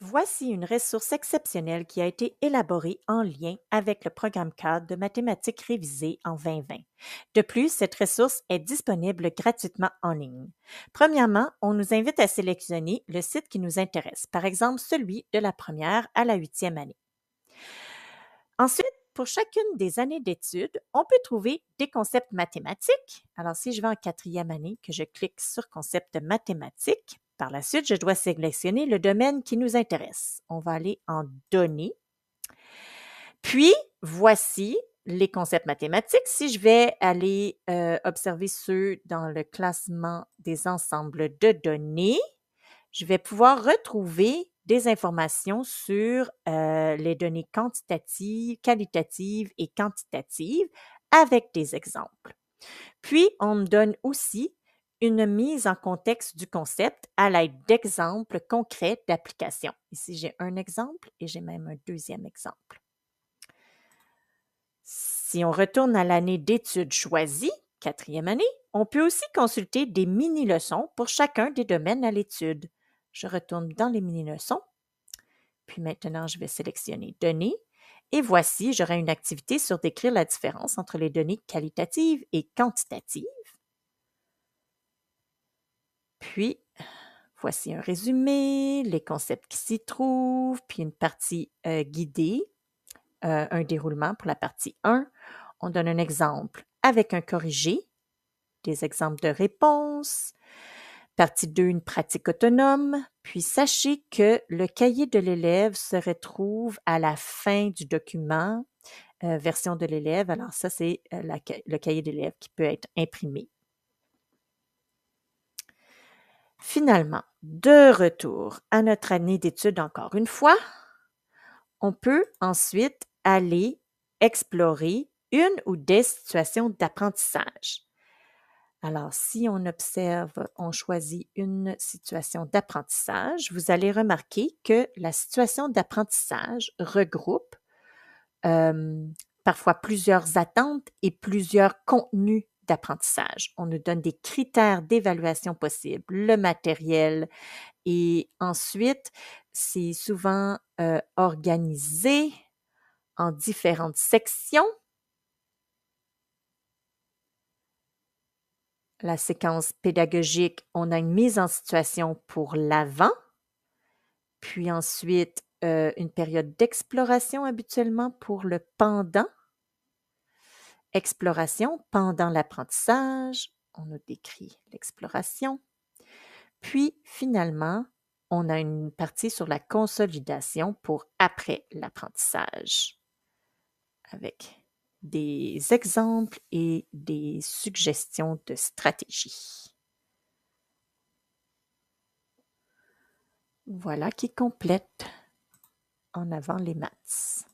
Voici une ressource exceptionnelle qui a été élaborée en lien avec le programme-cadre de mathématiques révisées en 2020. De plus, cette ressource est disponible gratuitement en ligne. Premièrement, on nous invite à sélectionner le site qui nous intéresse, par exemple celui de la première à la huitième année. Ensuite, pour chacune des années d'études, on peut trouver des concepts mathématiques. Alors, si je vais en quatrième année, que je clique sur Concepts mathématiques, par la suite, je dois sélectionner le domaine qui nous intéresse. On va aller en données. Puis, voici les concepts mathématiques. Si je vais aller euh, observer ceux dans le classement des ensembles de données, je vais pouvoir retrouver des informations sur euh, les données quantitatives, qualitatives et quantitatives avec des exemples. Puis, on me donne aussi une mise en contexte du concept à l'aide d'exemples concrets d'application. Ici, j'ai un exemple et j'ai même un deuxième exemple. Si on retourne à l'année d'études choisie, quatrième année, on peut aussi consulter des mini-leçons pour chacun des domaines à l'étude. Je retourne dans les mini-leçons. Puis maintenant, je vais sélectionner données. Et voici, j'aurai une activité sur décrire la différence entre les données qualitatives et quantitatives puis, voici un résumé, les concepts qui s'y trouvent, puis une partie euh, guidée, euh, un déroulement pour la partie 1. On donne un exemple avec un corrigé, des exemples de réponses. Partie 2, une pratique autonome. Puis sachez que le cahier de l'élève se retrouve à la fin du document, euh, version de l'élève. Alors ça, c'est le cahier d'élève qui peut être imprimé. Finalement, de retour à notre année d'études encore une fois, on peut ensuite aller explorer une ou des situations d'apprentissage. Alors, si on observe, on choisit une situation d'apprentissage, vous allez remarquer que la situation d'apprentissage regroupe euh, parfois plusieurs attentes et plusieurs contenus d'apprentissage. On nous donne des critères d'évaluation possibles, le matériel et ensuite, c'est souvent euh, organisé en différentes sections. La séquence pédagogique, on a une mise en situation pour l'avant, puis ensuite euh, une période d'exploration habituellement pour le pendant Exploration pendant l'apprentissage, on nous décrit l'exploration. Puis finalement, on a une partie sur la consolidation pour après l'apprentissage, avec des exemples et des suggestions de stratégie. Voilà qui complète en avant les maths.